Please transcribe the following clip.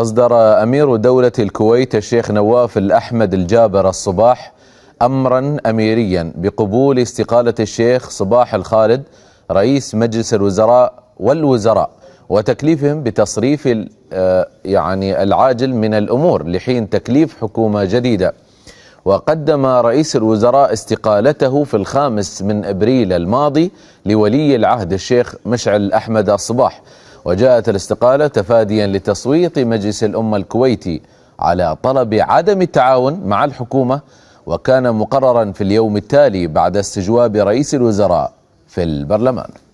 أصدر أمير دولة الكويت الشيخ نواف الأحمد الجابر الصباح أمرا أميريا بقبول استقالة الشيخ صباح الخالد رئيس مجلس الوزراء والوزراء وتكليفهم بتصريف آه، يعني العاجل من الأمور لحين تكليف حكومة جديدة وقدم رئيس الوزراء استقالته في الخامس من أبريل الماضي لولي العهد الشيخ مشعل أحمد الصباح وجاءت الاستقالة تفاديا لتصويت مجلس الأمة الكويتي على طلب عدم التعاون مع الحكومة وكان مقررا في اليوم التالي بعد استجواب رئيس الوزراء في البرلمان